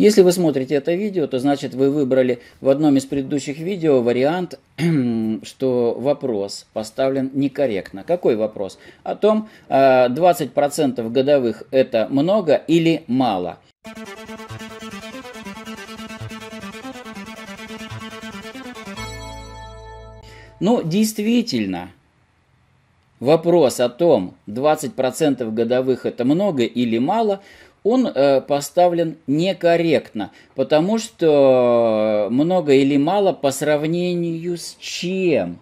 Если вы смотрите это видео, то значит вы выбрали в одном из предыдущих видео вариант, что вопрос поставлен некорректно. Какой вопрос? О том, 20% э, годовых это много или мало. Ну, действительно, вопрос о том, 20% годовых это много или мало – он э, поставлен некорректно, потому что много или мало по сравнению с чем.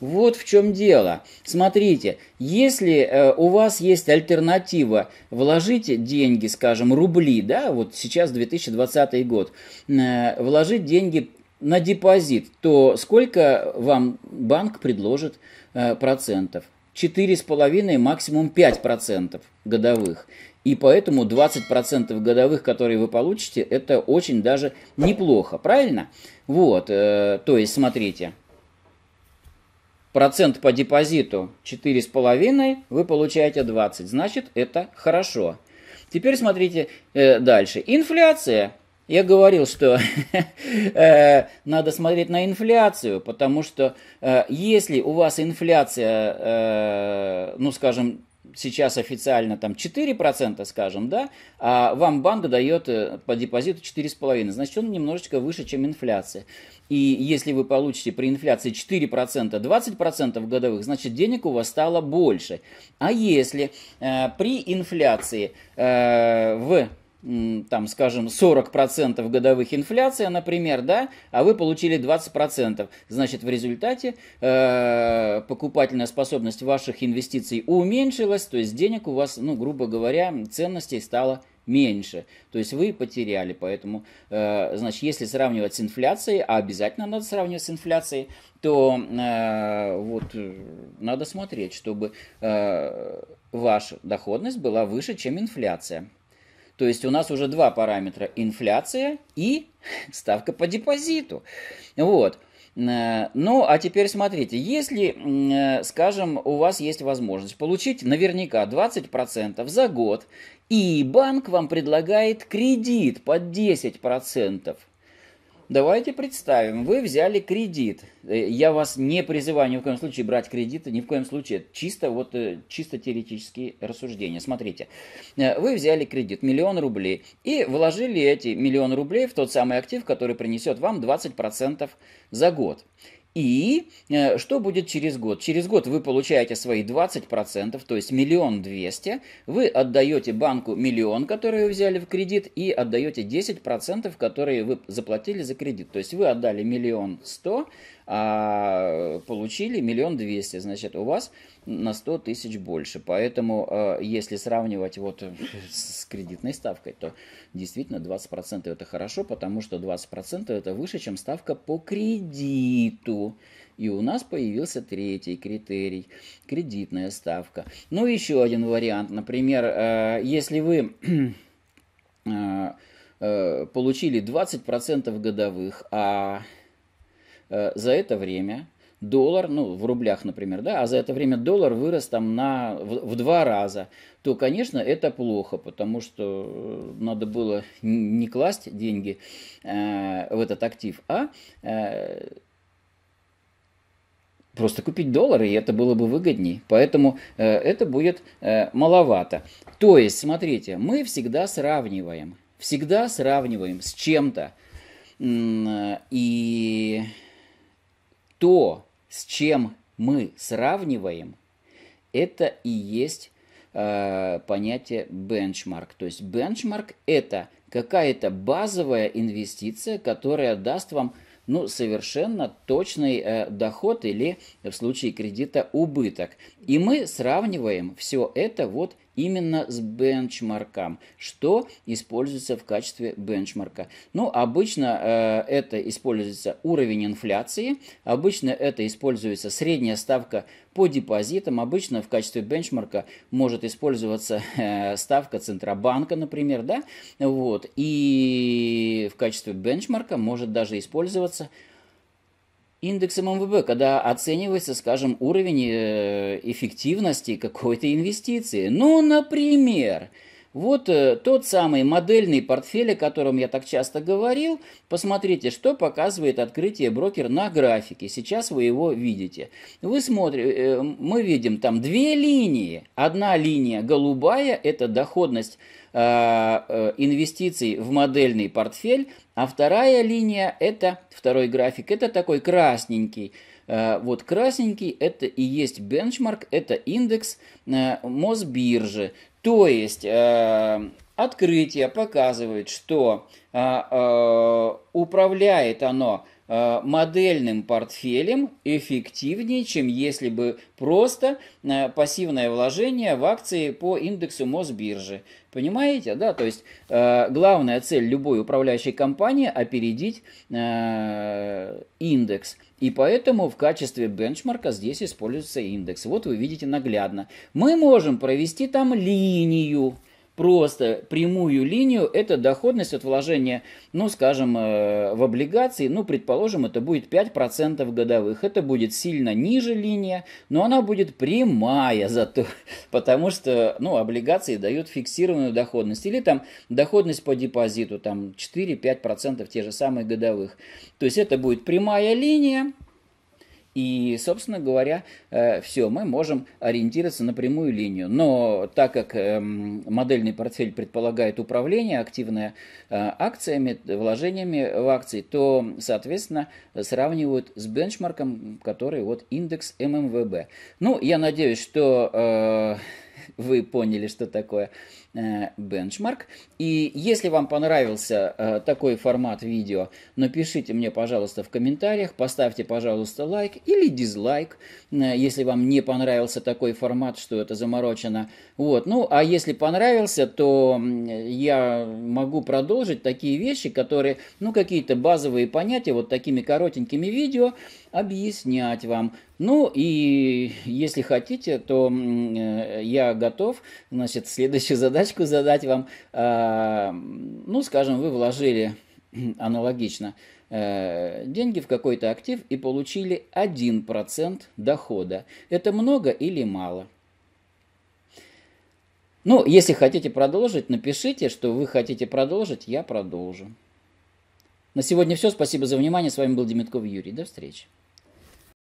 Вот в чем дело. Смотрите, если э, у вас есть альтернатива, вложите деньги, скажем, рубли, да, вот сейчас 2020 год, э, вложить деньги на депозит, то сколько вам банк предложит э, процентов? 4,5, максимум 5% годовых. И поэтому 20% годовых, которые вы получите, это очень даже неплохо, правильно? Вот, э, то есть, смотрите, процент по депозиту 4,5, вы получаете 20, значит, это хорошо. Теперь смотрите э, дальше. Инфляция я говорил, что э, надо смотреть на инфляцию, потому что э, если у вас инфляция, э, ну скажем, сейчас официально там 4%, скажем, да, а вам банк дает по депозиту 4,5%, значит, он немножечко выше, чем инфляция. И если вы получите при инфляции 4%, 20% годовых, значит, денег у вас стало больше. А если э, при инфляции э, в там, скажем, 40% годовых инфляция, например, да, а вы получили 20%. Значит, в результате э, покупательная способность ваших инвестиций уменьшилась, то есть денег у вас, ну, грубо говоря, ценностей стало меньше. То есть вы потеряли. Поэтому, э, значит, если сравнивать с инфляцией, а обязательно надо сравнивать с инфляцией, то э, вот э, надо смотреть, чтобы э, ваша доходность была выше, чем инфляция. То есть у нас уже два параметра – инфляция и ставка по депозиту. Вот. Э, ну, а теперь смотрите, если, э, скажем, у вас есть возможность получить наверняка 20% за год, и банк вам предлагает кредит под 10%, Давайте представим, вы взяли кредит. Э, я вас не призываю ни в коем случае брать кредиты, ни в коем случае. Чисто, вот, э, чисто теоретические рассуждения. Смотрите, э, вы взяли кредит, миллион рублей, и вложили эти миллион рублей в тот самый актив, который принесет вам 20% за год. И э, что будет через год? Через год вы получаете свои 20%, то есть миллион двести, вы отдаете банку миллион, который вы взяли в кредит, и отдаете 10%, которые вы заплатили за кредит. То есть вы отдали миллион сто, а получили миллион двести, значит, у вас на 100 тысяч больше. Поэтому, а, если сравнивать вот э, с кредитной ставкой, то действительно 20% это хорошо, потому что 20% это выше, чем ставка по кредиту. И у нас появился третий критерий – кредитная ставка. Ну, еще один вариант. Например, э, если вы э, получили 20% годовых, а Э, за это время доллар, ну, в рублях, например, да, а за это время доллар вырос там на, в, в два раза, то, конечно, это плохо, потому что э, надо было не класть деньги э, в этот актив, а э, просто купить доллары, и это было бы выгодней. Поэтому э, это будет э, маловато. То есть, смотрите, мы всегда сравниваем, всегда сравниваем с чем-то. Э, и то, с чем мы сравниваем, это и есть э, понятие бенчмарк. То есть бенчмарк – это какая-то базовая инвестиция, которая даст вам – ну, совершенно точный э, доход или э, в случае кредита убыток. И мы сравниваем все это вот именно с бенчмарком, что используется в качестве бенчмарка. Ну, обычно э, это используется уровень инфляции, обычно это используется средняя ставка по депозитам, обычно в качестве бенчмарка может использоваться э, ставка Центробанка, например, да, вот, и качестве бенчмарка может даже использоваться индексом МВБ, когда оценивается, скажем, уровень э, эффективности какой-то инвестиции. Ну, например, вот э, тот самый модельный портфель, о котором я так часто говорил. Посмотрите, что показывает открытие брокер на графике. Сейчас вы его видите. Вы смотрите, э, мы видим там две линии. Одна линия голубая – это доходность а, э, инвестиций в модельный портфель, а вторая линия это второй график, это такой красненький. А, вот красненький это и есть бенчмарк, это индекс э, Мосбиржи. То есть э, открытие показывает, что э, э, управляет оно Э, модельным портфелем эффективнее, чем если бы просто э, пассивное вложение в акции по индексу Мосбиржи. Понимаете, да? То есть э, главная цель любой управляющей компании – опередить э, индекс. И поэтому в качестве бенчмарка здесь используется индекс. Вот вы видите наглядно. Мы можем провести там линию просто прямую линию, это доходность от вложения, ну, скажем, э, в облигации, ну, предположим, это будет 5% годовых. Это будет сильно ниже линия, но она будет прямая зато, потому что, ну, облигации дают фиксированную доходность. Или там доходность по депозиту, там 4-5% те же самые годовых. То есть это будет прямая линия, и, собственно говоря, э, все, мы можем ориентироваться на прямую линию. Но так как эм, модельный портфель предполагает управление активное э, акциями, вложениями в акции, то, соответственно, сравнивают с бенчмарком, который вот индекс ММВБ. Ну, я надеюсь, что э, вы поняли, что такое э, бенчмарк. И если вам понравился э, такой формат видео, напишите мне, пожалуйста, в комментариях, поставьте, пожалуйста, лайк или дизлайк, э, если вам не понравился такой формат, что это заморочено. Вот. Ну, а если понравился, то я могу продолжить такие вещи, которые, ну, какие-то базовые понятия, вот такими коротенькими видео объяснять вам. Ну и если хотите, то э, я готов, значит, следующую задачку задать вам. А, ну, скажем, вы вложили аналогично э, деньги в какой-то актив и получили 1% дохода. Это много или мало? Ну, если хотите продолжить, напишите, что вы хотите продолжить, я продолжу. На сегодня все. Спасибо за внимание. С вами был Демитков Юрий. До встречи.